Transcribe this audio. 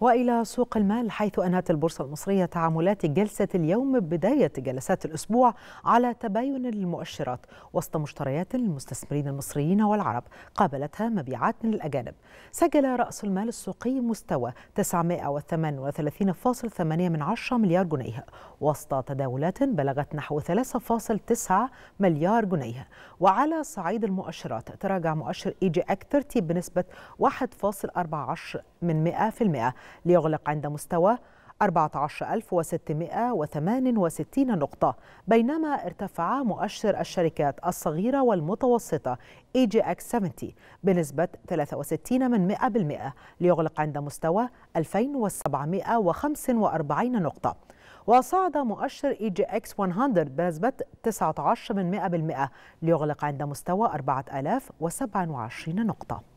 والى سوق المال حيث انهت البورصه المصريه تعاملات جلسه اليوم بدايه جلسات الاسبوع على تباين المؤشرات وسط مشتريات المستثمرين المصريين والعرب قابلتها مبيعات من الاجانب سجل راس المال السوقي مستوى 938.8 من 10 مليار جنيه وسط تداولات بلغت نحو 3.9 مليار جنيه وعلى صعيد المؤشرات تراجع مؤشر اي جي اك 30 بنسبه 1.14 من 100% ليغلق عند مستوى 14668 نقطة بينما ارتفع مؤشر الشركات الصغيرة والمتوسطة AGX 70 بنسبة 63 من 100% ليغلق عند مستوى 2745 نقطة وصعد مؤشر اكس 100 بنسبة 19 من 100% ليغلق عند مستوى 4027 نقطة